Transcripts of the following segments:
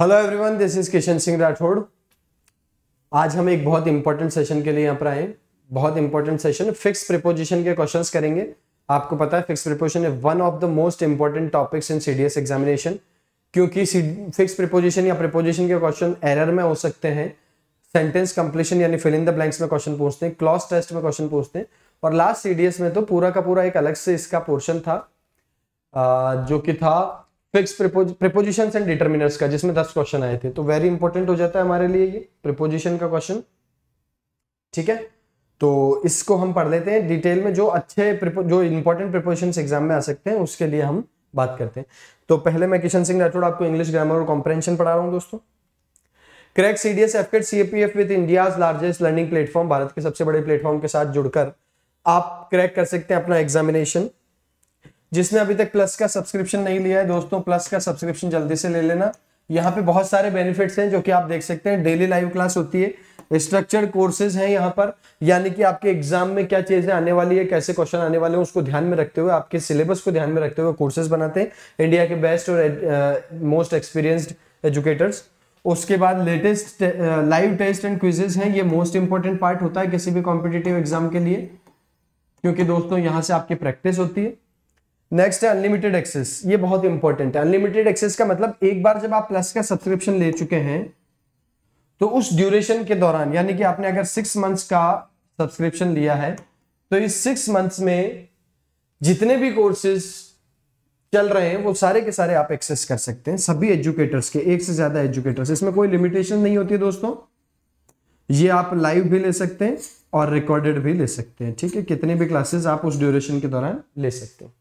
Hello everyone this is Kishan Singh Rathore आज हम एक बहुत इंपॉर्टेंट सेशन के लिए यहाँ पर आए बहुत इंपॉर्टेंट सेशन फिक्स प्रिपोजिशन के क्वेश्चंस करेंगे आपको पता है fix preposition is one of the most important topics in CDS examination क्योंकि फिक्स प्रिपोजिशन या प्रिपोजिशन के क्वेश्चन एरर में हो सकते हैं सेंटेंस कंप्लीशन यानी फिल इन द ब्लैंक्स में क्वेश्चन पूछते हैं क्लॉज टेस्ट में क्वेश्चन पूछते हैं और लास्ट सीडीएस में तो पूरा का पूरा एक अलग से इसका पोर्शन था जो कि था फिक्स प्रिपोजिशन एंड डिटर्मिनर्स का जिसमें दस क्वेश्चन आए थे तो वेरी इंपॉर्टेंट हो जाता है हमारे लिए ये प्रिपोजिशन का क्वेश्चन ठीक है तो इसको हम पढ़ लेते हैं डिटेल में जो अच्छे जो इंपॉर्टेंट प्रिपोजिशन एग्जाम में आ सकते हैं उसके लिए हम बात करते हैं तो पहले मैं किशन सिंह राठौड़ आपको इंग्लिश ग्रामर और कॉम्प्रेंशन पढ़ा रहा हूँ दोस्तों crack CDS AFCAT CAPF with India's largest learning platform Bharat के सबसे बड़े प्लेटफॉर्म के साथ जुड़कर आप क्रैक कर सकते हैं अपना एग्जामिनेशन जिसने अभी तक प्लस का सब्सक्रिप्शन नहीं लिया है दोस्तों प्लस का सब्सक्रिप्शन जल्दी से ले लेना यहाँ पे बहुत सारे बेनिफिट्स हैं जो कि आप देख सकते हैं डेली लाइव क्लास होती है स्ट्रक्चर्ड कोर्सेज हैं यहाँ पर यानी कि आपके एग्जाम में क्या चीजें आने वाली है कैसे क्वेश्चन आने वाले हैं उसको ध्यान में रखते हुए आपके सिलेबस को ध्यान में रखते हुए कोर्सेज बनाते हैं इंडिया के बेस्ट और मोस्ट एक्सपीरियंस्ड एजुकेटर्स उसके बाद latest live test and quizzes हैं ये मोस्ट इंपॉर्टेंट पार्ट होता है किसी भी कॉम्पिटेटिव एग्जाम के लिए क्योंकि दोस्तों यहाँ से आपकी प्रैक्टिस होती है नेक्स्ट है अनलिमिटेड एक्सेस ये बहुत इंपॉर्टेंट है अनलिमिटेड एक्सेस का मतलब एक बार जब आप प्लस का सब्सक्रिप्शन ले चुके हैं तो उस ड्यूरेशन के दौरान यानी कि आपने अगर सिक्स मंथ्स का सब्सक्रिप्शन लिया है तो इस सिक्स मंथ्स में जितने भी कोर्सेज चल रहे हैं वो सारे के सारे आप एक्सेस कर सकते हैं सभी एजुकेटर्स के एक से ज्यादा एजुकेटर्स इसमें कोई लिमिटेशन नहीं होती है दोस्तों ये आप लाइव भी ले सकते हैं और रिकॉर्डेड भी ले सकते हैं ठीक है कितने भी क्लासेस आप उस ड्यूरेशन के दौरान ले सकते हैं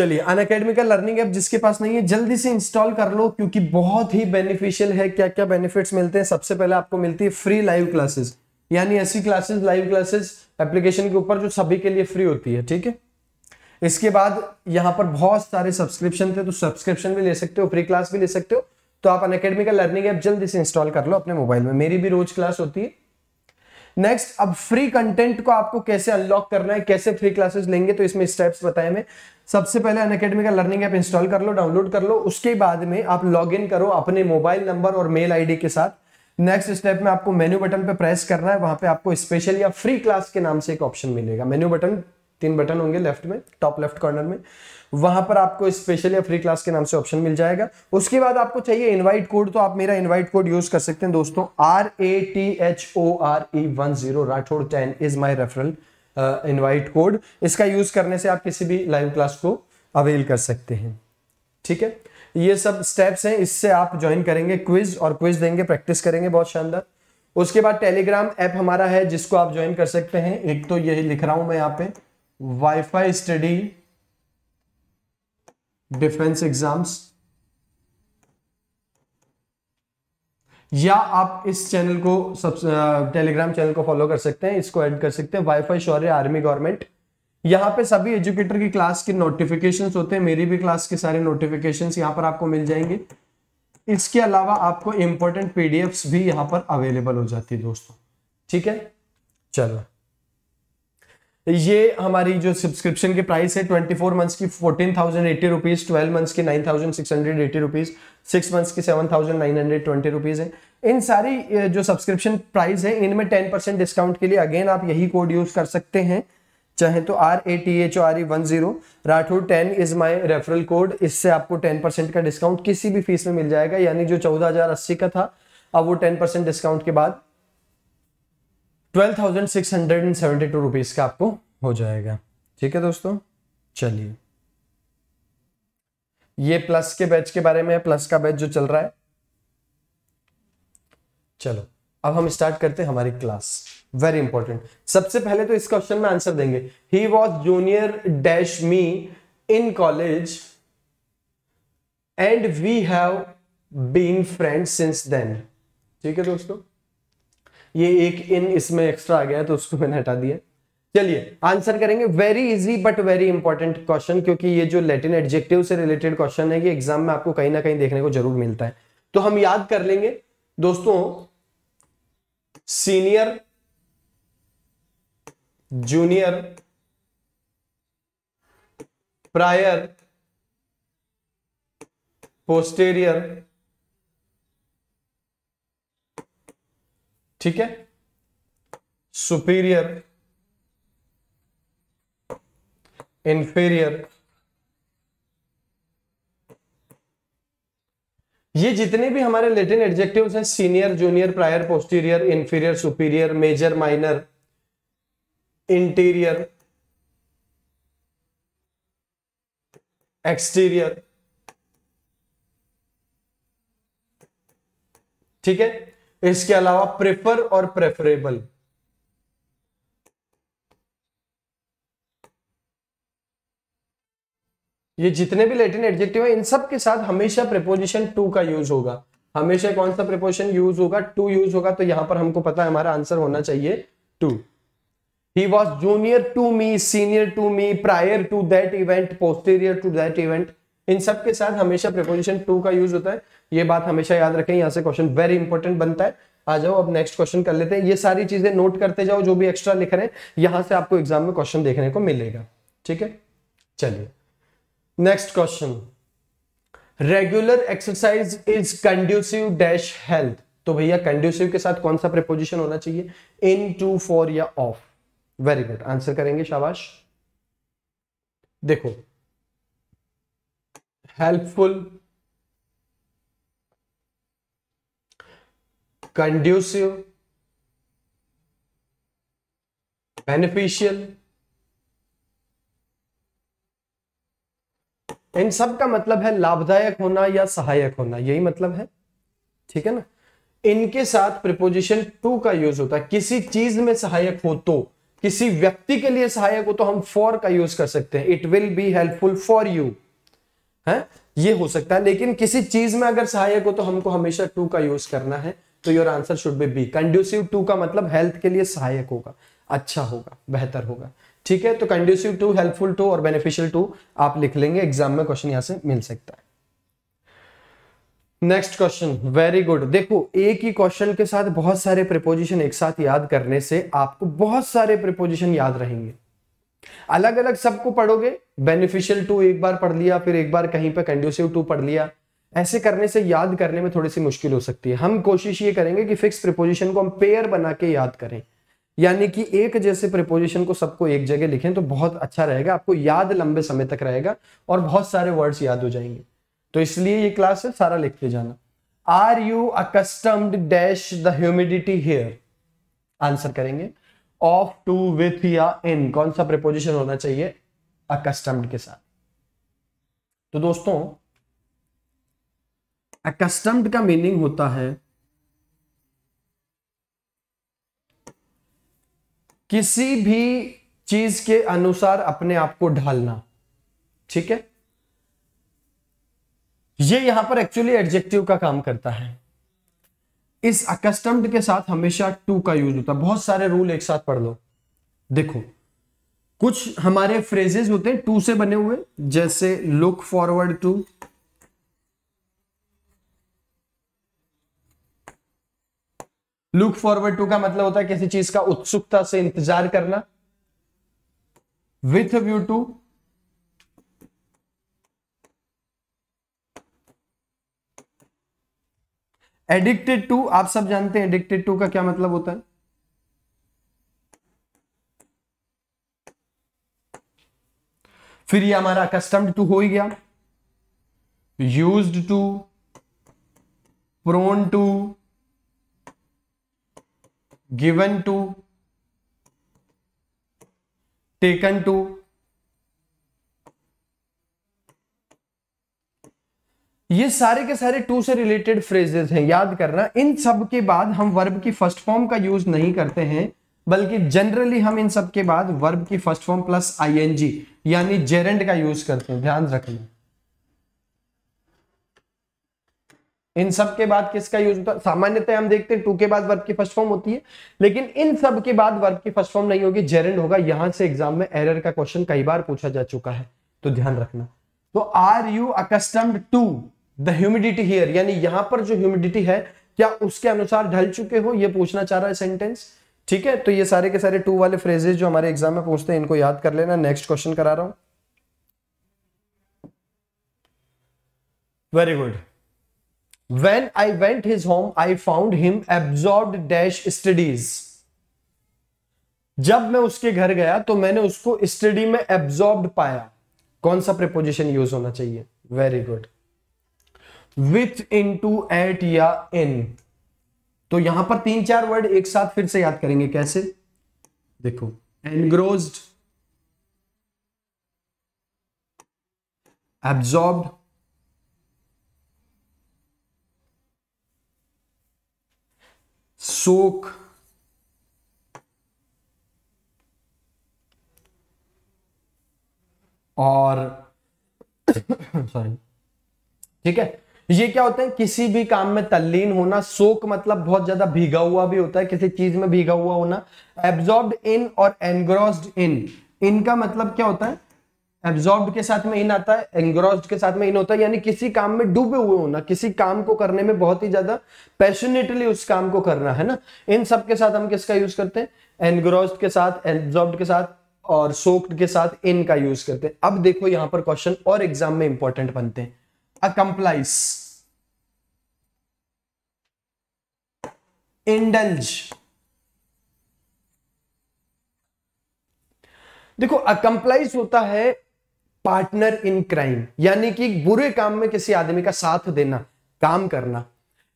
चलिए अन अकेडमी का लर्निंग ऐप जिसके पास नहीं है जल्दी से इंस्टॉल कर लो क्योंकि बहुत ही बेनिफिशियल है क्या क्या बेनिफिट्स मिलते हैं सबसे पहले आपको मिलती है फ्री लाइव क्लासेस यानी ऐसी क्लासेस लाइव क्लासेस एप्लीकेशन के ऊपर जो सभी के लिए फ्री होती है ठीक है इसके बाद यहाँ पर बहुत सारे सब्सक्रिप्शन थे तो सब्सक्रिप्शन भी ले सकते हो फ्री क्लास भी ले सकते हो तो आप अन अकेडमी का लर्निंग ऐप जल्दी से इंस्टॉल कर लो अपने मोबाइल में मेरी भी रोज क्लास होती है नेक्स्ट अब फ्री कंटेंट को आपको कैसे अनलॉक करना है कैसे फ्री क्लासेस लेंगे तो इसमें स्टेप्स बताए मैं सबसे पहले अनकेडमी का लर्निंग ऐप इंस्टॉल कर लो डाउनलोड कर लो उसके बाद में आप लॉग इन करो अपने मोबाइल नंबर और मेल आईडी के साथ नेक्स्ट स्टेप में आपको मेन्यू बटन पर प्रेस करना है वहां पे आपको स्पेशल या फ्री क्लास के नाम से एक ऑप्शन मिलेगा मेन्यू बटन तीन बटन होंगे लेफ्ट में टॉप लेफ्ट कॉर्नर में वहां पर आपको स्पेशल या फ्री क्लास के नाम से ऑप्शन मिल जाएगा उसके बाद आपको चाहिए इनवाइट कोड तो आप मेरा इनवाइट कोड यूज कर सकते हैं दोस्तों R A T H O R E one zero Rathore ten is my referral invite code इसका यूज करने से आप किसी भी लाइव क्लास को अवेल कर सकते हैं ठीक है ये सब स्टेप्स हैं इससे आप ज्वाइन करेंगे क्विज और क्विज देंगे प्रैक्टिस करेंगे बहुत शानदार उसके बाद टेलीग्राम ऐप हमारा है जिसको आप ज्वाइन कर सकते हैं एक तो यही लिख रहा हूं मैं यहाँ पे वाईफाई स्टडी डिफेंस एग्जाम्स या आप इस चैनल को सब टेलीग्राम चैनल को फॉलो कर सकते हैं इसको ऐड कर सकते हैं वाईफाई शौर्य आर्मी गवर्नमेंट यहाँ पे सभी एजुकेटर की क्लास के नोटिफिकेशंस होते हैं मेरी भी क्लास के सारे नोटिफिकेशंस यहाँ पर आपको मिल जाएंगे इसके अलावा आपको इंपॉर्टेंट पीडीएफ्स भी यहाँ पर अवेलेबल हो जाती है दोस्तों ठीक है चलो ये हमारी जो सब्सक्रिप्शन की प्राइस है 24 मंथ्स की 14,080 रुपीस 12 मंथ्स की 9,680 रुपीस 6 मंथ्स की 7,920 रुपीस है इन सारी जो सब्सक्रिप्शन प्राइस है इनमें 10 परसेंट डिस्काउंट के लिए अगेन आप यही कोड यूज कर सकते हैं चाहे तो R A T H R E one zero Rathore ten is my referral code इससे आपको टेन परसेंट का डिस्काउंट किसी भी फीस में मिल जाएगा यानी जो चौदह हजार अस्सी का था अब वो टेन परसेंट डिस्काउंट के बाद twelve thousand six hundred and seventy two rupees का आपको हो जाएगा ठीक है दोस्तों चलिए ये प्लस के बैच के बारे में प्लस का बैच जो चल रहा है चलो अब हम स्टार्ट करते हैं हमारी क्लास वेरी इंपॉर्टेंट सबसे पहले तो इस क्वेश्चन में आंसर देंगे he was junior dash me in college and we have been friend since then ठीक है दोस्तों ये एक इन इसमें एक्स्ट्रा आ गया तो उसको मैंने हटा दिया चलिए आंसर करेंगे very easy but very important question क्योंकि ये जो लेटिन एडजेक्टिव से रिलेटेड क्वेश्चन है ये एग्जाम में आपको कहीं ना कहीं देखने को जरूर मिलता है तो हम याद कर लेंगे दोस्तों सीनियर जूनियर प्रायर पोस्टेरियर ठीक है सुपीरियर इंफीरियर ये जितने भी हमारे लेटिन एडजेक्टिव्स हैं senior junior prior posterior inferior superior major minor interior exterior ठीक है इसके अलावा प्रेफर और प्रेफरेबल ये जितने भी लेटिन एडजेक्टिव है इन सब के साथ हमेशा प्रिपोजिशन टू का यूज होगा हमेशा कौन सा प्रिपोजिशन यूज होगा टू यूज होगा तो यहां पर हमको पता है हमारा आंसर होना चाहिए to he was junior to me senior to me prior to that event posterior to that event इन सब के साथ हमेशा प्रिपोजिशन टू का यूज होता है ये बात हमेशा याद रखें यहाँ से क्वेश्चन वेरी इंपॉर्टेंट बनता है आ जाओ अब नेक्स्ट क्वेश्चन कर लेते हैं ये सारी चीजें नोट करते जाओ जो भी एक्स्ट्रा लिख रहे हैं यहां से आपको एग्जाम में क्वेश्चन देखने को मिलेगा ठीक है चलिए next question regular exercise is conducive dash health तो भैया कंड्यूसिव के साथ कौन सा प्रिपोजिशन होना चाहिए इन टू फॉर या ऑफ वेरी गुड आंसर करेंगे शाबाश देखो हेल्पफुल कंड्यूसिव बेनिफिशियल इन सब का मतलब है लाभदायक होना या सहायक होना यही मतलब है ठीक है ना इनके साथ प्रिपोजिशन टू का यूज होता है किसी चीज में सहायक हो तो किसी व्यक्ति के लिए सहायक हो तो हम फॉर का यूज कर सकते हैं it will be helpful for you है ये हो सकता है लेकिन किसी चीज में अगर सहायक हो तो हमको हमेशा टू का यूज करना है तो your answer should be be conducive to का मतलब हेल्थ के लिए सहायक होगा अच्छा होगा बेहतर होगा ठीक है तो कंड्यूसिव टू हेल्पफुल टू और बेनिफिशियल टू आप लिख लेंगे एग्जाम में क्वेश्चन यहां से मिल सकता है नेक्स्ट क्वेश्चन वेरी गुड देखो एक ही क्वेश्चन के साथ बहुत सारे प्रिपोजिशन एक साथ याद करने से आपको बहुत सारे प्रिपोजिशन याद रहेंगे अलग अलग सबको पढ़ोगे बेनिफिशियल टू एक बार पढ़ लिया फिर एक बार कहीं पे कंड्यूसिव टू पढ़ लिया ऐसे करने से याद करने में थोड़ी सी मुश्किल हो सकती है हम कोशिश ये करेंगे कि फिक्स प्रिपोजिशन को हम पेयर बना के याद करें यानी कि एक जैसे प्रिपोजिशन को सबको एक जगह लिखें तो बहुत अच्छा रहेगा आपको याद लंबे समय तक रहेगा और बहुत सारे वर्ड्स याद हो जाएंगे तो इसलिए ये क्लास है सारा लिखते जाना are you accustomed dash the humidity here answer करेंगे ऑफ टू विथ या इन कौन सा प्रिपोजिशन होना चाहिए अकस्टम्ड के साथ तो दोस्तों अकस्टम्ड का मीनिंग होता है किसी भी चीज के अनुसार अपने आप को ढालना ठीक है ये यहां पर एक्चुअली एडजेक्टिव का काम करता है इस अकस्टम्ड के साथ हमेशा टू का यूज होता है बहुत सारे रूल एक साथ पढ़ लो देखो कुछ हमारे फ्रेजेस होते हैं टू से बने हुए जैसे look forward to look forward to का मतलब होता है किसी चीज का उत्सुकता से इंतजार करना with view to addicted to आप सब जानते हैं एडिक्टेड टू का क्या मतलब होता है फिर ये हमारा कस्टम्ड टू हो ही गया used to prone to given to taken to ये सारे के सारे टू से रिलेटेड फ्रेजेस हैं याद करना इन सब के बाद हम वर्ब की फर्स्ट फॉर्म का यूज नहीं करते हैं बल्कि जनरली हम इन सब के बाद वर्ब की फर्स्ट फॉर्म प्लस आईएनजी यानी जेरेंड का यूज करते हैं ध्यान रखना इन सब के बाद किसका यूज होता है सामान्यतः हम देखते हैं टू के बाद वर्ब की फर्स्ट फॉर्म होती है लेकिन इन सब के बाद वर्ब की फर्स्ट फॉर्म नहीं होगी जेरेंड होगा यहां से एग्जाम में एरर का क्वेश्चन कई बार पूछा जा चुका है तो ध्यान रखना तो are you accustomed to the humidity here यानी यहां पर जो ह्यूमिडिटी है क्या उसके अनुसार ढल चुके हो यह पूछना चाह रहा है सेंटेंस ठीक है तो ये सारे के सारे टू वाले फ्रेजेस जो हमारे एग्जाम में पूछते हैं इनको याद कर लेना नेक्स्ट क्वेश्चन करा रहा हूं very good when i went his home i found him absorbed dash studies जब मैं उसके घर गया तो मैंने उसको स्टडी में एब्जॉर्ब पाया कौन सा प्रिपोजिशन यूज होना चाहिए very good with in to at या इन तो यहां पर तीन चार वर्ड एक साथ फिर से याद करेंगे कैसे देखो एनग्रोज एब्जॉर्ब्ड शोक और सॉरी ठीक है ये क्या होता है किसी भी काम में तल्लीन होना शोक मतलब बहुत ज्यादा भीगा हुआ भी होता है किसी चीज में भीगा हुआ होना एब्जॉर्ब इन और एनग्रोस्ड इन इनका मतलब क्या होता है एब्जॉर्ब के साथ में इन आता है एंग्रोज के साथ में इन होता है यानी किसी काम में डूबे हुए होना किसी काम को करने में बहुत ही ज्यादा पैशनेटली उस काम को करना है ना इन सब के साथ हम किसका यूज करते हैं एनग्रोस्ड के साथ एब्जॉर्ब के साथ और सोक्ड के साथ इन का यूज करते हैं अब देखो यहां पर क्वेश्चन और एग्जाम में इंपॉर्टेंट बनते हैं अकम्प्लाइस इंडल्ज देखो अकम्प्लाइज होता है पार्टनर इन क्राइम यानी कि बुरे काम में किसी आदमी का साथ देना काम करना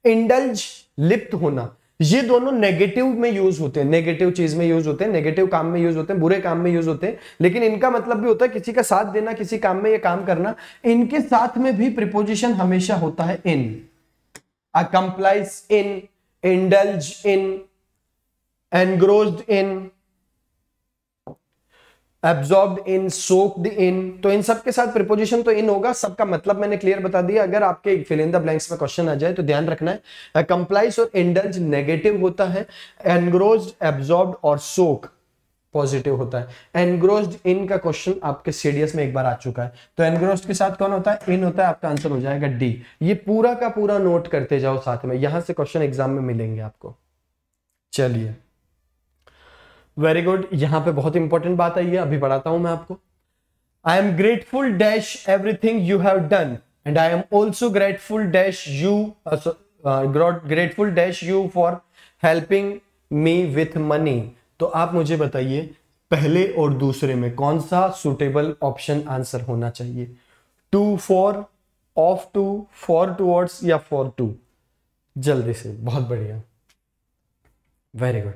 इंडल्ज लिप्त होना ये दोनों नेगेटिव में यूज होते हैं नेगेटिव चीज में यूज होते हैं नेगेटिव काम में यूज होते हैं बुरे काम में यूज होते हैं लेकिन इनका मतलब भी होता है किसी का साथ देना किसी काम में ये काम करना इनके साथ में भी प्रिपोजिशन हमेशा होता है in accomplished in indulge in engross in absorb in soaked in तो इन सब के साथ प्रिपोजिशन तो इन होगा सबका मतलब मैंने क्लियर बता दिया अगर आपके फिल इन द ब्लैंक्स में क्वेश्चन आ जाए तो ध्यान रखना है कंप्लाइज और इंडल्ज नेगेटिव होता है एनग्रोज एब्जॉर्ब और सोक पॉजिटिव होता है एनग्रोज इन का क्वेश्चन आपके सीडीएस में एक बार आ चुका है तो एनग्रोज के साथ कौन होता है इन होता है आपका आंसर हो जाएगा डी ये पूरा का पूरा नोट करते जाओ साथ में यहां से क्वेश्चन एग्जाम में मिलेंगे आपको चलिए वेरी गुड यहाँ पे बहुत इंपॉर्टेंट बात आई है अभी पढ़ाता हूं मैं आपको I am grateful dash everything you have done and I am also grateful dash you grateful dash you for helping me with money तो आप मुझे बताइए पहले और दूसरे में कौन सा सुटेबल ऑप्शन आंसर होना चाहिए to for of to for towards या फॉर टू जल्दी से बहुत बढ़िया वेरी गुड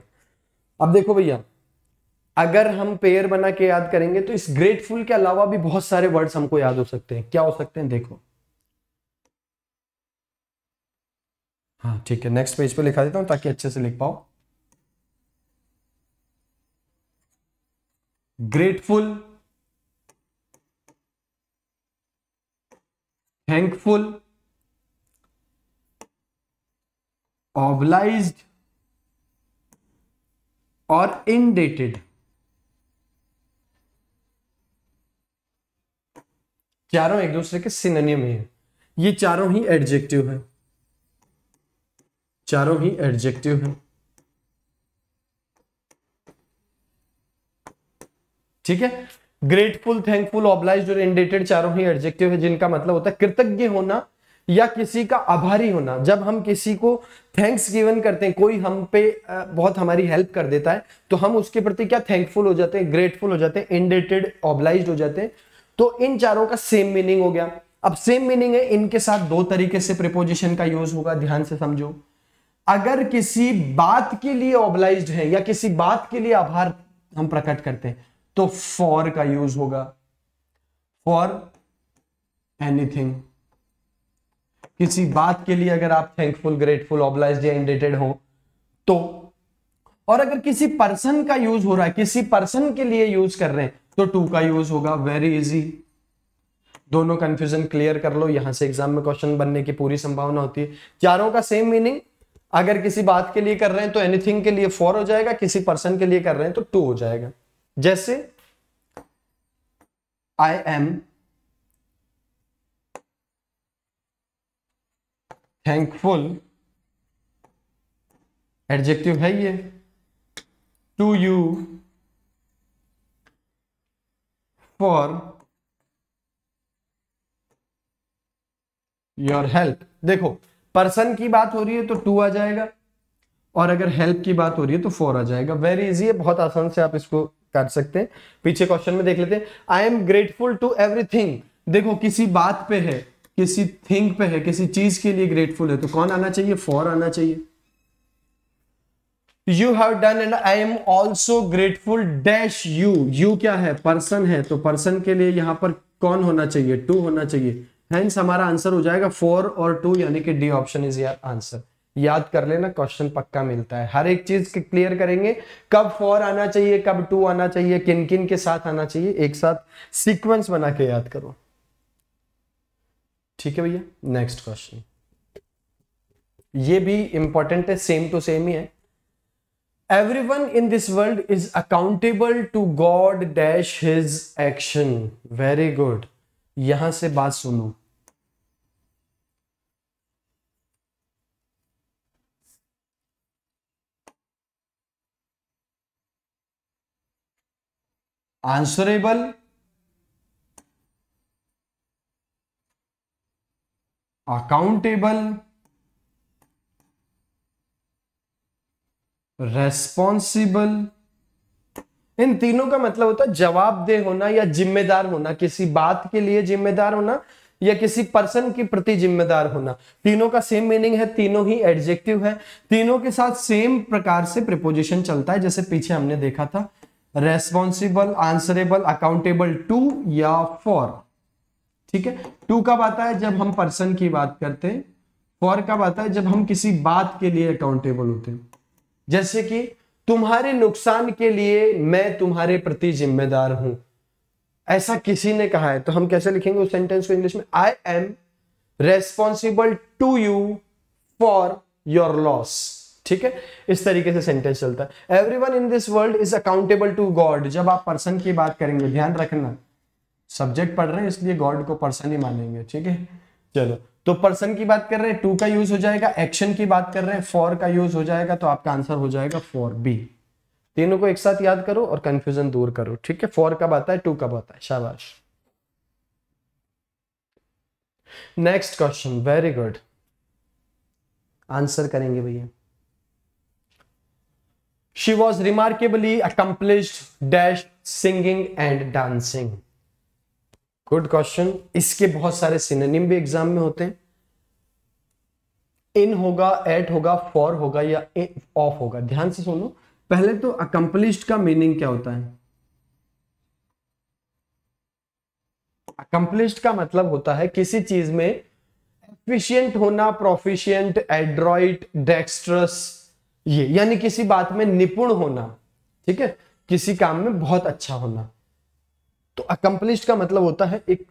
अब देखो भैया अगर हम पेयर बना के याद करेंगे तो इस ग्रेटफुल के अलावा भी बहुत सारे वर्ड्स हमको याद हो सकते हैं क्या हो सकते हैं देखो हाँ ठीक है नेक्स्ट पेज पे लिखा देता हूं ताकि अच्छे से लिख पाओ ग्रेटफुल थैंकफुल ऑबलाइज्ड और इनडेटेड चारों एक दूसरे के सिनोनियम है ये चारों ही एडजेक्टिव है चारों ही एडजेक्टिव है ठीक है ग्रेटफुल थैंकफुल ऑब्लाइज और इंडेटेड चारों ही एडजेक्टिव है जिनका मतलब होता है कृतज्ञ होना या किसी का आभारी होना जब हम किसी को थैंक्स गिवन करते हैं कोई हम पे बहुत हमारी हेल्प कर देता है तो हम उसके प्रति क्या थैंकफुल हो जाते हैं ग्रेटफुल हो जाते हैं इंडेटेड ऑब्लाइज हो जाते हैं तो इन चारों का सेम मीनिंग हो गया अब सेम मीनिंग है इनके साथ दो तरीके से प्रिपोजिशन का यूज होगा ध्यान से समझो अगर किसी बात के लिए ऑब्लाइज है या किसी बात के लिए आभार हम प्रकट करते हैं तो फॉर का यूज होगा फॉर एनीथिंग किसी बात के लिए अगर आप थैंकफुल ग्रेटफुल ऑबलाइज या इंडेटेड हो तो और अगर किसी पर्सन का यूज हो रहा है किसी पर्सन के लिए यूज कर रहे हैं तो टू का यूज होगा वेरी इजी दोनों कंफ्यूजन क्लियर कर लो यहां से एग्जाम में क्वेश्चन बनने की पूरी संभावना होती है चारों का सेम मीनिंग अगर किसी बात के लिए कर रहे हैं तो एनीथिंग के लिए फोर हो जाएगा किसी पर्सन के लिए कर रहे हैं तो टू हो जाएगा जैसे आई एम थैंकफुल एडजेक्टिव है ये to you for your help देखो पर्सन की बात हो रही है तो टू आ जाएगा और अगर हेल्प की बात हो रही है तो फोर आ जाएगा वेरी इजी है बहुत आसान से आप इसको कर सकते हैं पीछे क्वेश्चन में देख लेते हैं I am grateful to everything देखो किसी बात पे है किसी थिंग पे है किसी चीज के लिए ग्रेटफुल है तो कौन आना चाहिए फॉर आना चाहिए you have done and I am also grateful dash you you क्या है पर्सन है तो पर्सन के लिए यहां पर कौन होना चाहिए टू होना चाहिए हेंस हमारा आंसर हो जाएगा फोर और टू यानी कि डी ऑप्शन इज यार आंसर याद कर लेना क्वेश्चन पक्का मिलता है हर एक चीज क्लियर करेंगे कब फोर आना चाहिए कब टू आना चाहिए किन किन के साथ आना चाहिए एक साथ सीक्वेंस बना के याद करो ठीक है भैया नेक्स्ट क्वेश्चन ये भी इंपॉर्टेंट है सेम टू सेम ही है everyone in this world is accountable to God dash his action very good यहां से बात सुनो आंसरेबल अकाउंटेबल रेस्पॉन्सिबल इन तीनों का मतलब होता है जवाबदेह होना या जिम्मेदार होना किसी बात के लिए जिम्मेदार होना या किसी पर्सन के प्रति जिम्मेदार होना तीनों का सेम मीनिंग है तीनों ही एडजेक्टिव है तीनों के साथ सेम प्रकार से प्रिपोजिशन चलता है जैसे पीछे हमने देखा था रेस्पॉन्सिबल आंसरेबल अकाउंटेबल टू या फॉर ठीक है टू कब आता है जब हम पर्सन की बात करते हैं फॉर कब आता है जब हम किसी बात के लिए अकाउंटेबल होते हैं जैसे कि तुम्हारे नुकसान के लिए मैं तुम्हारे प्रति जिम्मेदार हूं ऐसा किसी ने कहा है तो हम कैसे लिखेंगे उस सेंटेंस को इंग्लिश में I am responsible to you for your loss ठीक है इस तरीके से सेंटेंस चलता है one in this world is accountable to God जब आप पर्सन की बात करेंगे ध्यान रखना सब्जेक्ट पढ़ रहे हैं इसलिए गॉड को पर्सन ही मानेंगे ठीक है हम्म। चलो तो पर्सन की बात कर रहे हैं टू का यूज हो जाएगा एक्शन की बात कर रहे हैं फॉर का यूज हो जाएगा तो आपका आंसर हो जाएगा फॉर बी तीनों को एक साथ याद करो और कंफ्यूजन दूर करो ठीक है फोर कब आता है टू कब आता है शाबाश next question very good answer करेंगे भैया she was remarkably accomplish dash singing and dancing good question इसके बहुत सारे सिनेनिम भी एग्जाम में होते हैं इन होगा एट होगा फॉर होगा या ऑफ होगा ध्यान से सुनो पहले तो अकम्पलिश्ड का मीनिंग क्या होता है अकम्पलिश्ड का मतलब होता है किसी चीज में एफिशियंट होना प्रोफिशियंट एड्रॉइट डेक्स्ट्रस ये यानी किसी बात में निपुण होना ठीक है किसी काम में बहुत अच्छा होना तो अकम्पलिश का मतलब होता है एक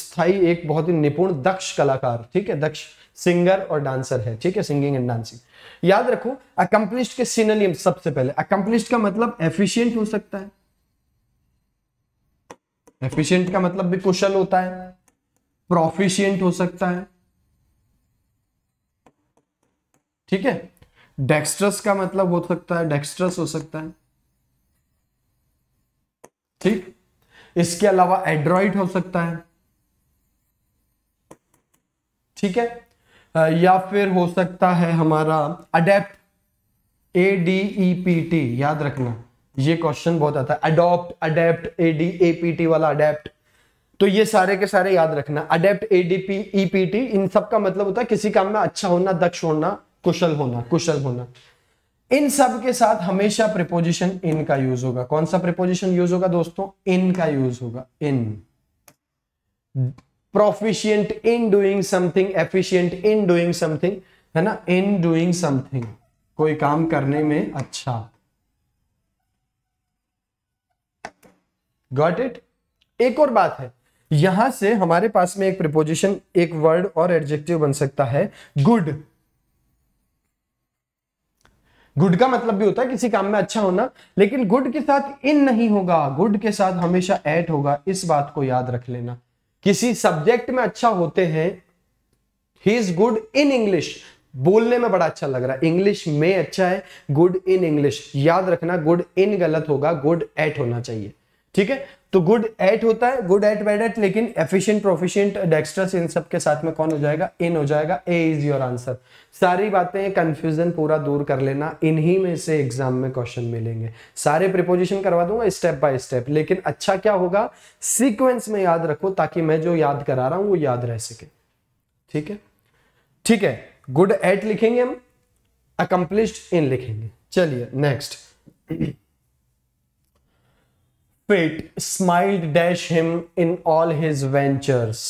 स्थाई एक बहुत ही निपुण दक्ष कलाकार ठीक है दक्ष सिंगर और डांसर है ठीक है सिंगिंग एंड डांसिंग याद रखो अकम्पलिश के सिनोनिम सबसे पहले अकम्पलिश का मतलब एफिशिएंट हो सकता है एफिशिएंट का मतलब भी कुशल होता है प्रोफिशिएंट हो सकता है ठीक है डेक्स्ट्रस का मतलब हो सकता है डेक्स्ट्रस हो सकता है ठीक इसके अलावा एंड्रॉइड हो सकता है ठीक है या फिर हो सकता है हमारा adept A D E P T याद रखना ये क्वेश्चन बहुत आता है adopt adept A D A P T वाला अडेप्ट तो ये सारे के सारे याद रखना adept A D P E P T इन सब का मतलब होता है किसी काम में अच्छा होना दक्ष होना कुशल होना कुशल होना इन सब के साथ हमेशा प्रिपोजिशन इन का यूज होगा कौन सा प्रिपोजिशन यूज होगा दोस्तों इन का यूज होगा in proficient in doing something efficient in doing something है ना इन डूइंग समथिंग कोई काम करने में अच्छा गॉट इट एक और बात है यहां से हमारे पास में एक प्रिपोजिशन एक वर्ड और एडजेक्टिव बन सकता है गुड गुड का मतलब भी होता है किसी काम में अच्छा होना लेकिन गुड के साथ इन नहीं होगा गुड के साथ हमेशा एट होगा इस बात को याद रख लेना किसी सब्जेक्ट में अच्छा होते हैं he is good in English बोलने में बड़ा अच्छा लग रहा है इंग्लिश में अच्छा है गुड इन इंग्लिश याद रखना गुड इन गलत होगा गुड एट होना चाहिए ठीक है तो गुड एट होता है गुड एट बैड एट लेकिन एफिशिएंट प्रोफिशिएंट डेक्स्ट्रस इन सब के साथ में कौन हो जाएगा इन हो जाएगा ए इज योर आंसर सारी बातें कंफ्यूजन पूरा दूर कर लेना इन्हीं में से एग्जाम में क्वेश्चन मिलेंगे सारे प्रिपोजिशन करवा दूंगा स्टेप बाय स्टेप लेकिन अच्छा क्या होगा सीक्वेंस में याद रखो ताकि मैं जो याद करा रहा हूं वो याद रह सके ठीक है ठीक है गुड एट लिखेंगे हम अकम्प्लिश इन लिखेंगे चलिए next Pitt smiled dash him in all his ventures.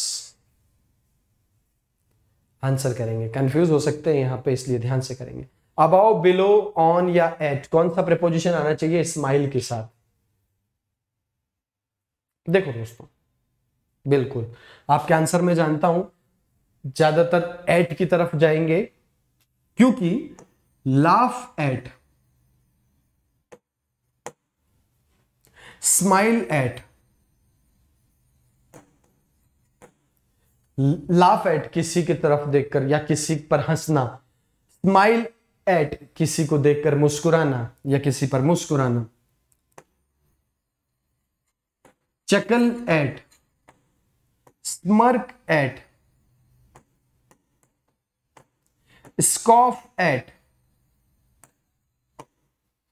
Answer करेंगे कंफ्यूज हो सकते हैं यहां पे इसलिए ध्यान से करेंगे अबाउ बिलो ऑन या एट कौन सा प्रपोजिशन आना चाहिए स्माइल के साथ देखो दोस्तों बिल्कुल आपके आंसर में जानता हूं ज्यादातर एट की तरफ जाएंगे क्योंकि laugh at smile at laugh at किसी की तरफ देखकर या किसी पर हंसना स्माइल एट किसी को देखकर मुस्कुराना या किसी पर मुस्कुराना chuckle at smirk at scoff at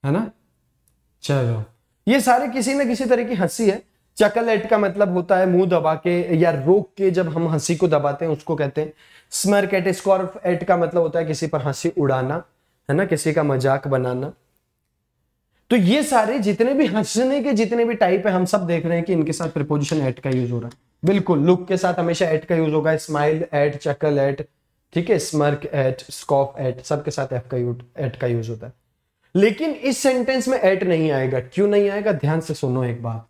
है ना चलो ये सारे किसी न किसी तरह की हंसी है चकलेट का मतलब होता है मुंह दबा के या रोक के जब हम हंसी को दबाते हैं उसको कहते हैं स्मर्क एट स्कॉर्फ एट का मतलब होता है किसी पर हंसी उड़ाना है ना किसी का मजाक बनाना तो ये सारे जितने भी हंसने के जितने भी टाइप है हम सब देख रहे हैं कि इनके साथ प्रिपोजिशन एट का यूज हो रहा है बिल्कुल लुक के साथ हमेशा एट का यूज होगा स्माइल एट चकल एट ठीक है स्मर्क एट स्कॉफ एट सबके साथ एफ का यूज एट का यूज होता है लेकिन इस सेंटेंस में एट नहीं आएगा क्यों नहीं आएगा ध्यान से सुनो एक बात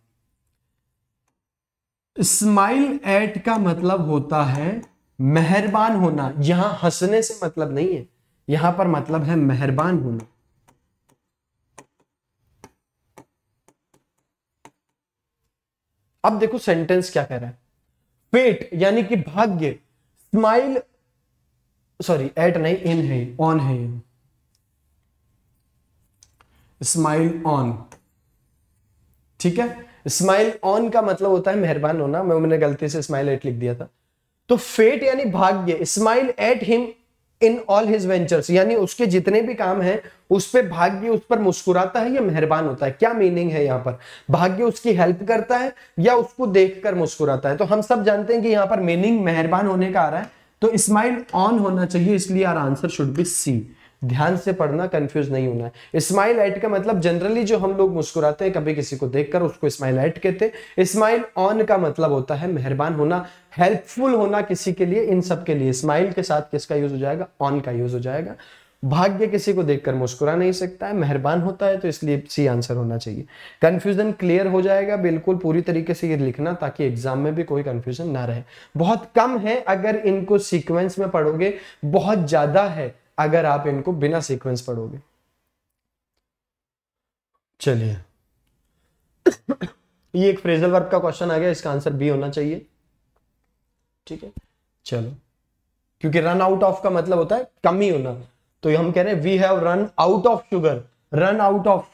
स्माइल एट का मतलब होता है मेहरबान होना यहां हंसने से मतलब नहीं है यहां पर मतलब है मेहरबान होना अब देखो सेंटेंस क्या कह रहा है पेट यानी कि भाग्य स्माइल सॉरी एट नहीं इन है ऑन है स्माइल ऑन ठीक है स्माइल ऑन का मतलब होता है मेहरबान होना मैं मैंने गलती से स्माइल एट लिख दिया था तो फेट यानी भाग्य smile at him in all his ventures यानी उसके जितने भी काम है उस पर भाग्य उस पर मुस्कुराता है या मेहरबान होता है क्या मीनिंग है यहां पर भाग्य उसकी हेल्प करता है या उसको देखकर मुस्कुराता है तो हम सब जानते हैं कि यहां पर मीनिंग मेहरबान होने का आ रहा है तो स्माइल ऑन होना चाहिए इसलिए our answer should be C ध्यान से पढ़ना कंफ्यूज नहीं होना है स्माइल ऐट का मतलब जनरली जो हम लोग मुस्कुराते हैं कभी किसी को देखकर उसको स्माइल एट कहते हैं स्माइल ऑन का मतलब होता है मेहरबान होना हेल्पफुल होना किसी के लिए इन सब के लिए स्माइल के साथ किसका यूज हो जाएगा ऑन का यूज हो जाएगा भाग्य किसी को देखकर मुस्कुरा नहीं सकता है मेहरबान होता है तो इसलिए सी आंसर होना चाहिए कन्फ्यूजन क्लियर हो जाएगा बिल्कुल पूरी तरीके से ये लिखना ताकि एग्जाम में भी कोई कन्फ्यूजन ना रहे बहुत कम है अगर इनको सीक्वेंस में पढ़ोगे बहुत ज्यादा है अगर आप इनको बिना सीक्वेंस पढ़ोगे चलिए ये एक फ्रेजल वर्क का क्वेश्चन आ गया इसका आंसर बी होना चाहिए ठीक है चलो क्योंकि रन आउट ऑफ का मतलब होता है कमी होना तो हम कह रहे हैं we have run out of sugar run out of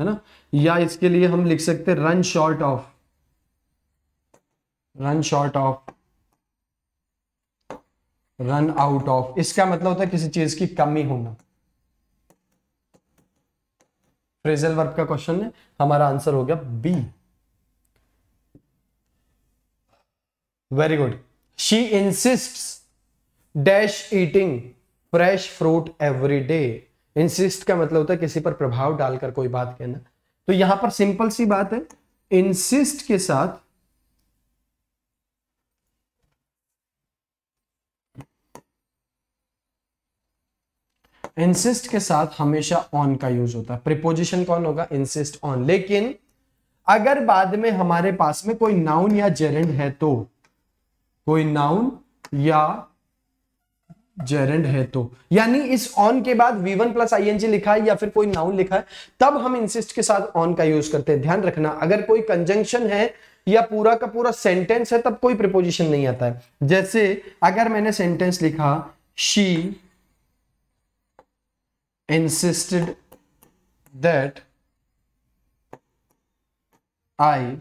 है ना या इसके लिए हम लिख सकते हैं run short of run short of run out of इसका मतलब होता है किसी चीज की कमी होना फ्रेजल वर्ब का क्वेश्चन है हमारा आंसर हो गया B very good she insist dash eating fresh fruit every day insist का मतलब होता है किसी पर प्रभाव डालकर कोई बात कहना तो यहां पर सिंपल सी बात है इंसिस्ट के साथ इंसिस्ट के साथ हमेशा ऑन का यूज होता है प्रिपोजिशन कौन होगा इंसिस्ट ऑन लेकिन अगर बाद में हमारे पास में कोई नाउन या जेरेंड है तो कोई नाउन या जेरेंड है तो यानी इस ऑन के बाद वी वन प्लस आईएनजी लिखा है या फिर कोई नाउन लिखा है तब हम इंसिस्ट के साथ ऑन का यूज करते हैं ध्यान रखना अगर कोई कंजंक्शन है या पूरा का पूरा सेंटेंस है तब कोई प्रिपोजिशन नहीं आता है जैसे अगर मैंने सेंटेंस लिखा she insisted that I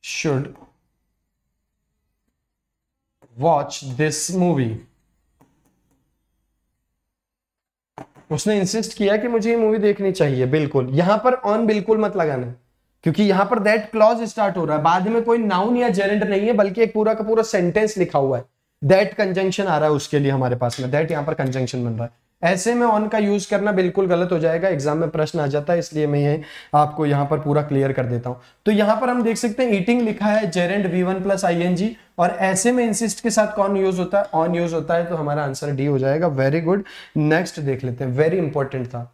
should watch this movie. उसने इंसिस्ट किया कि मुझे ये मूवी देखनी चाहिए बिल्कुल यहां पर ऑन बिल्कुल मत लगाना क्योंकि यहां पर दैट क्लॉज स्टार्ट हो रहा है बाद में कोई नाउन या जेरेंट नहीं है बल्कि एक पूरा का पूरा सेंटेंस लिखा हुआ है दैट कंजंक्शन आ रहा है उसके लिए हमारे पास में दैट यहाँ पर कंजंक्शन बन रहा है ऐसे में ऑन का यूज करना बिल्कुल गलत हो जाएगा एग्जाम में प्रश्न आ जाता है इसलिए मैं ये आपको यहाँ पर पूरा क्लियर कर देता हूँ तो यहाँ पर हम देख सकते हैं ईटिंग लिखा है gerund V one plus I N G और ऐसे में इंसिस्ट के साथ कौन यूज होता है ऑन यूज होता है तो हमारा आंसर डी हो जाएगा वेरी गुड नेक्स्ट देख लेते हैं वेरी इंपॉर्टेंट था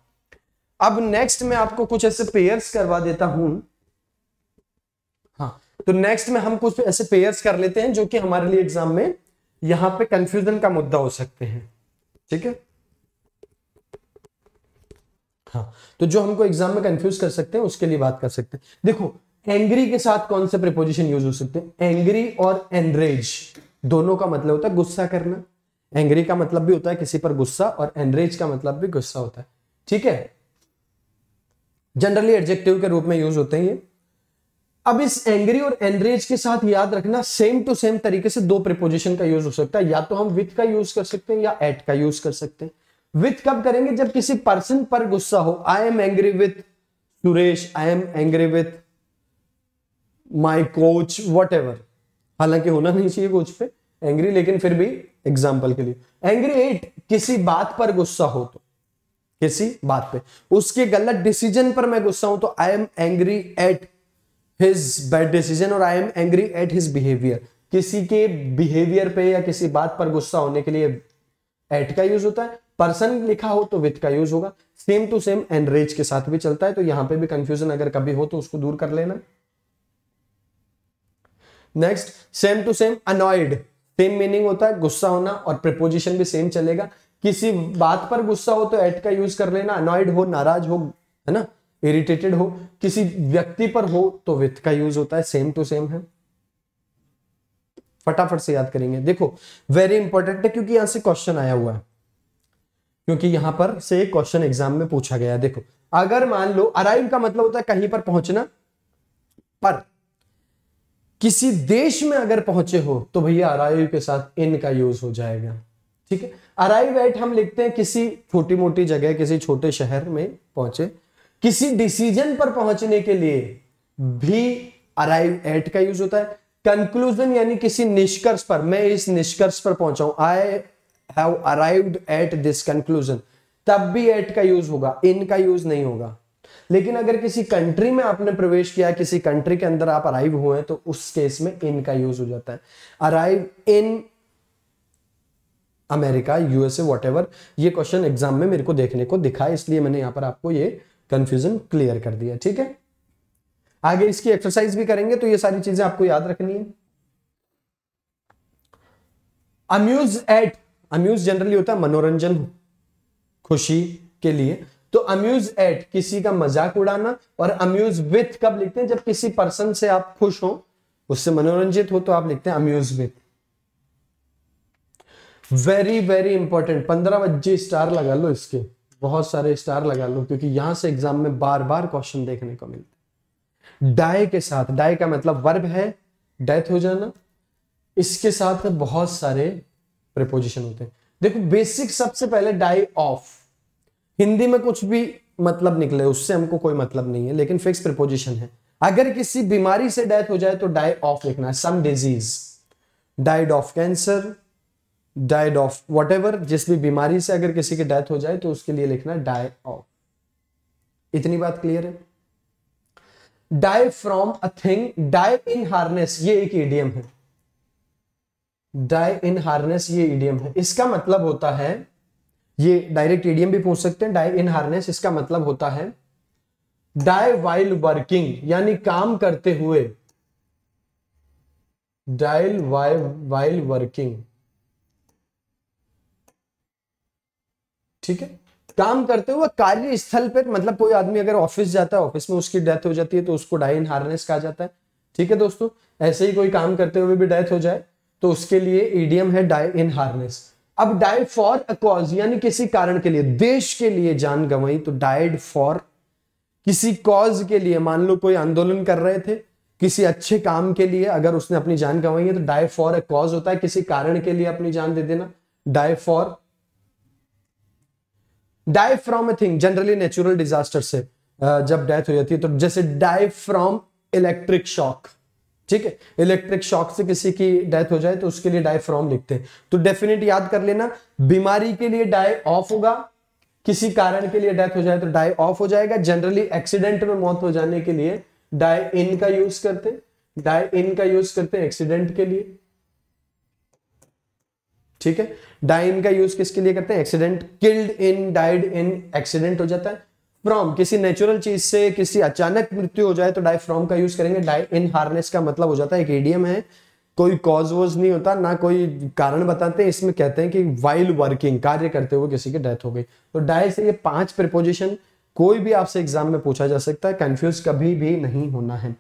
अब नेक्स्ट में आपको कुछ ऐसे पेयर्स करवा देता हूं हाँ तो नेक्स्ट में हम कुछ ऐसे पेयर्स कर लेते हैं जो कि हमारे लिए एग्जाम में यहां पे कंफ्यूजन का मुद्दा हो सकते हैं ठीक है हाँ तो जो हमको एग्जाम में कंफ्यूज कर सकते हैं उसके लिए बात कर सकते हैं देखो एंग्री के साथ कौन से प्रिपोजिशन यूज हो सकते हैं एंग्री और एनरेज दोनों का मतलब होता है गुस्सा करना एंग्री का मतलब भी होता है किसी पर गुस्सा और एनरेज का मतलब भी गुस्सा होता है ठीक है जनरली एडजेक्टिव के रूप में यूज होते हैं ये अब इस एंग्री और एनरेज के साथ याद रखना सेम टू सेम तरीके से दो प्रिपोजिशन का यूज हो सकता है या तो हम विथ का यूज कर सकते हैं या एट का यूज कर सकते हैं विथ कब करेंगे जब किसी पर्सन पर गुस्सा हो I am angry with Suresh I am angry with my coach what हालांकि होना नहीं चाहिए कोच पे एंग्री लेकिन फिर भी एग्जाम्पल के लिए एंग्री एट किसी बात पर गुस्सा हो तो किसी बात पे उसके गलत डिसीजन पर मैं गुस्सा हूं तो I am angry at his bad decision और I am angry at his behaviour किसी के बिहेवियर पे या किसी बात पर गुस्सा होने के लिए एट का यूज होता है पर्सन लिखा हो तो विथ का यूज होगा सेम टू सेम एनरेज के साथ भी चलता है तो यहां पे भी कंफ्यूजन अगर कभी हो तो उसको दूर कर लेना next same to same annoyed same meaning होता है गुस्सा होना और प्रिपोजिशन भी सेम चलेगा किसी बात पर गुस्सा हो तो एट का यूज कर लेना अनॉयड हो नाराज हो है ना इरिटेटेड हो किसी व्यक्ति पर हो तो विथ का यूज होता है सेम टू सेम है फटाफट से याद करेंगे देखो वेरी इंपॉर्टेंट है क्योंकि यहां से क्वेश्चन आया हुआ है क्योंकि यहां पर से क्वेश्चन एग्जाम में पूछा गया है देखो अगर मान लो अराइव का मतलब होता है कहीं पर पहुंचना पर किसी देश में अगर पहुंचे हो तो भैया अराइव के साथ इन का यूज हो जाएगा ठीक है अराइव एट हम लिखते हैं किसी छोटी मोटी जगह किसी छोटे शहर में पहुंचे किसी डिसीजन पर पहुंचने के लिए भी अराइव एट का यूज होता है कंक्लूजन यानी किसी निष्कर्ष पर मैं इस निष्कर्ष पर पहुंचा I have arrived at this conclusion तब भी एट का यूज होगा इन का यूज नहीं होगा लेकिन अगर किसी कंट्री में आपने प्रवेश किया किसी कंट्री के अंदर आप अराइव हुए हैं तो उस केस में इन का यूज हो जाता है arrive in America USA what ये क्वेश्चन एग्जाम में मेरे को देखने को दिखा इसलिए मैंने यहां पर आपको ये कंफ्यूजन क्लियर कर दिया ठीक है आगे इसकी एक्सरसाइज भी करेंगे तो ये सारी चीजें आपको याद रखनी है अम्यूज एट अम्यूज जनरली होता है मनोरंजन खुशी के लिए तो अम्यूज एट किसी का मजाक उड़ाना और अम्यूज विथ कब लिखते हैं जब किसी पर्सन से आप खुश हो उससे मनोरंजित हो तो आप लिखते हैं amuse with very very important पंद्रह बजे स्टार लगा लो इसके बहुत सारे स्टार लगा लो क्योंकि यहां से एग्जाम में बार बार क्वेश्चन देखने को मिलते हैं डाई के साथ डाय का मतलब वर्ब है डेथ हो जाना इसके साथ बहुत सारे प्रपोजिशन होते हैं देखो बेसिक सबसे पहले डाई ऑफ हिंदी में कुछ भी मतलब निकले उससे हमको कोई मतलब नहीं है लेकिन फिक्स प्रपोजिशन है अगर किसी बीमारी से डेथ हो जाए तो डाई ऑफ लिखना है some disease died of cancer died of what जिस भी बीमारी से अगर किसी की डेथ हो जाए तो उसके लिए लिखना डाई ऑफ इतनी बात क्लियर है die from a thing die in harness ये एक ईडियम है डाई इन हार्नेस ये ईडीएम है इसका मतलब होता है ये डायरेक्ट ईडियम भी पूछ सकते हैं डाई इन हार्नेस इसका मतलब होता है डाई वाइल वर्किंग यानी काम करते हुए डाइल वाइल वर्किंग ठीक है काम करते हुए कार्य स्थल पर मतलब कोई आदमी अगर ऑफिस जाता है ऑफिस में उसकी डेथ हो जाती है तो उसको डाइन हार्नेस कहा जाता है ठीक है दोस्तों ऐसे ही कोई काम करते हुए भी डेथ हो जाए तो उसके लिए ईडीएम e है डाई इन हार्नेस अब डाई फॉर अ कॉज यानी किसी कारण के लिए देश के लिए जान गंवाई तो डाइड फॉर किसी कॉज के लिए मान लो कोई आंदोलन कर रहे थे किसी अच्छे काम के लिए अगर उसने अपनी जान गंवाई है तो डाई फॉर अ कॉज होता है किसी कारण के लिए अपनी जान दे देना die for die from a thing generally natural disaster से uh, जब डेथ हो जाती है तो जैसे डाई फ्रॉम इलेक्ट्रिक शॉक ठीक है इलेक्ट्रिक शॉक से किसी की डेथ हो जाए तो उसके लिए डाई फ्रॉम लिखते हैं तो डेफिनेट याद कर लेना बीमारी के लिए डाई ऑफ होगा किसी कारण के लिए डेथ हो जाए तो डाई ऑफ हो जाएगा जनरली एक्सीडेंट में मौत हो जाने के लिए डाई इन का यूज करते डाई इन का यूज करते एक्सीडेंट के लिए ठीक है डाइन का यूज किसके लिए करते हैं accident killed in died in accident हो जाता है फ्रॉम किसी नेचुरल चीज से किसी अचानक मृत्यु हो जाए तो डाई फ्रॉम का यूज करेंगे डाई इन हार्नेस का मतलब हो जाता है एक एडियम है कोई कॉज वोज नहीं होता ना कोई कारण बताते हैं इसमें कहते हैं कि वाइल वर्किंग कार्य करते हुए किसी की डेथ हो गई तो डाई से ये पांच प्रिपोजिशन कोई भी आपसे एग्जाम में पूछा जा सकता है कंफ्यूज कभी भी नहीं होना है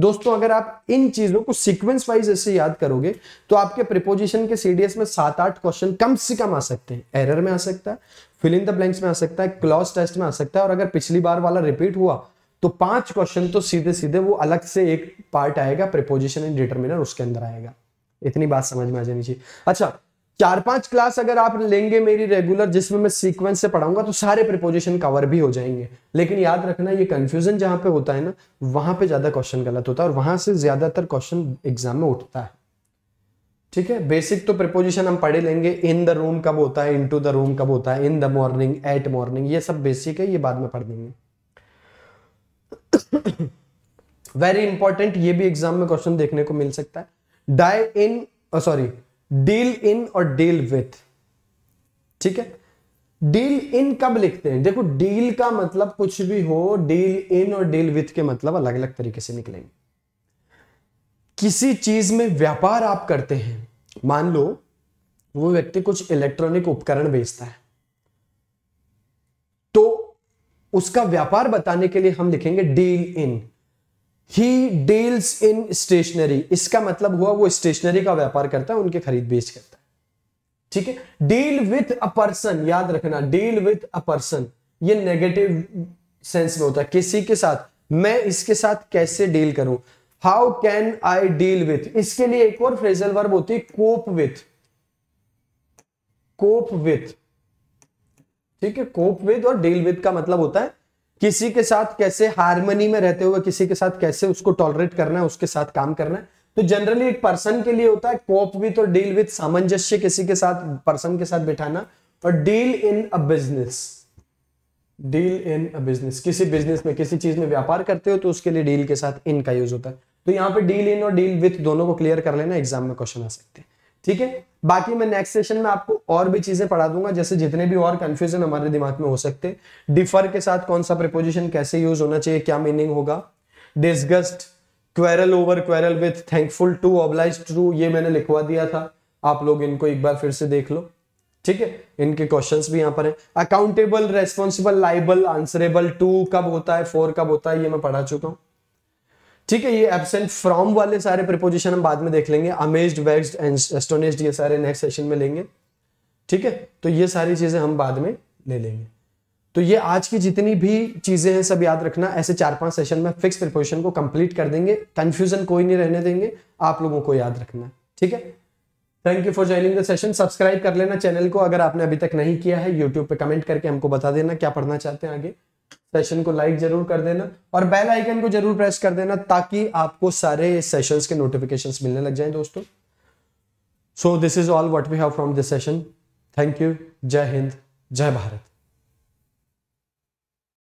दोस्तों अगर आप इन चीजों को सीक्वेंस वाइज ऐसे याद करोगे तो आपके प्रिपोजिशन के सीडीएस में सात आठ क्वेश्चन कम से कम आ सकते हैं एरर में आ सकता है फिल इन द ब्लैंक्स में आ सकता है क्लॉज टेस्ट में आ सकता है और अगर पिछली बार वाला रिपीट हुआ तो पांच क्वेश्चन तो सीधे सीधे वो अलग से एक पार्ट आएगा प्रिपोजिशन एंड डिटर्मिनर उसके अंदर आएगा इतनी बात समझ में आ जानी चाहिए अच्छा चार पांच क्लास अगर आप लेंगे मेरी रेगुलर जिसमें मैं सीक्वेंस से पढ़ाऊंगा तो सारे प्रिपोजिशन कवर भी हो जाएंगे लेकिन याद रखना ये कंफ्यूजन जहां पे होता है ना वहां पे ज्यादा क्वेश्चन गलत होता है और वहां से ज्यादातर क्वेश्चन एग्जाम में उठता है ठीक है बेसिक तो प्रिपोजिशन हम पढ़े लेंगे इन द रूम कब होता है इन टू द रूम कब होता है in the morning at morning ये सब बेसिक है ये बाद में पढ़ देंगे वेरी इंपॉर्टेंट ये भी एग्जाम में क्वेश्चन देखने को मिल सकता है die in sorry deal in और डील विथ ठीक है डील इन कब लिखते हैं देखो डील का मतलब कुछ भी हो डील इन और डील विथ के मतलब अलग अलग तरीके से निकलेंगे किसी चीज में व्यापार आप करते हैं मान लो वो व्यक्ति कुछ इलेक्ट्रॉनिक उपकरण बेचता है तो उसका व्यापार बताने के लिए हम लिखेंगे deal in he deals in stationery इसका मतलब हुआ वो स्टेशनरी का व्यापार करता है उनके खरीद बेच करता है ठीक है डील विथ अ पर्सन याद रखना डील विथ अ पर्सन ये नेगेटिव सेंस में होता है किसी के साथ मैं इसके साथ कैसे डील करूं how can I deal with इसके लिए एक और फ्रेजल वर्ब होती है कोप विथ कोप विथ ठीक है कोप विद और डील विथ का मतलब होता है किसी के साथ कैसे हारमोनी में रहते हुए किसी के साथ कैसे उसको टॉलरेट करना है उसके साथ काम करना है तो जनरली एक पर्सन के लिए होता है कोप विथ और डील विथ सामंजस्य किसी के साथ पर्सन के साथ बिठाना और deal in a business deal in a business किसी बिजनेस में किसी चीज में व्यापार करते हो तो उसके लिए डील के साथ इन का यूज होता है तो यहाँ पे डील इन और डील विथ दोनों को क्लियर कर लेना एग्जाम में क्वेश्चन आ सकते हैं ठीक है बाकी मैं नेक्स्ट सेशन में आपको और भी चीजें पढ़ा दूंगा जैसे जितने भी और कंफ्यूजन हमारे दिमाग में हो सकते डिफर के साथ कौन सा प्रपोजिशन कैसे यूज होना चाहिए क्या मीनिंग होगा disgust quarrel over quarrel with thankful to oblige to ये मैंने लिखवा दिया था आप लोग इनको एक बार फिर से देख लो ठीक है इनके क्वेश्चंस भी यहां पर है accountable responsible liable answerable to कब होता है फोर कब होता है ये मैं पढ़ा चुका हूं ठीक है ये एबसेंट फ्रॉम वाले सारे प्रपोजिशन हम बाद में देख लेंगे अमेज्ड वेक्स्ड एंड एस्टोनेस्ड ये सारे नेक्स्ट सेशन में लेंगे ठीक है तो ये सारी चीजें हम बाद में ले लेंगे तो ये आज की जितनी भी चीजें हैं सब याद रखना ऐसे चार पांच सेशन में फिक्स प्रिपोजिशन को कंप्लीट कर देंगे कंफ्यूजन कोई नहीं रहने देंगे आप लोगों को याद रखना ठीक है thank you for joining the session subscribe कर लेना चैनल को अगर आपने अभी तक नहीं किया है यूट्यूब पे कमेंट करके हमको बता देना क्या पढ़ना चाहते हैं आगे सेशन को लाइक जरूर कर देना और बेल आइकन को जरूर प्रेस कर देना ताकि आपको सारे सेशंस के नोटिफिकेशन मिलने लग जाए दोस्तों so this is all what we have from this session thank you जय हिंद जय भारत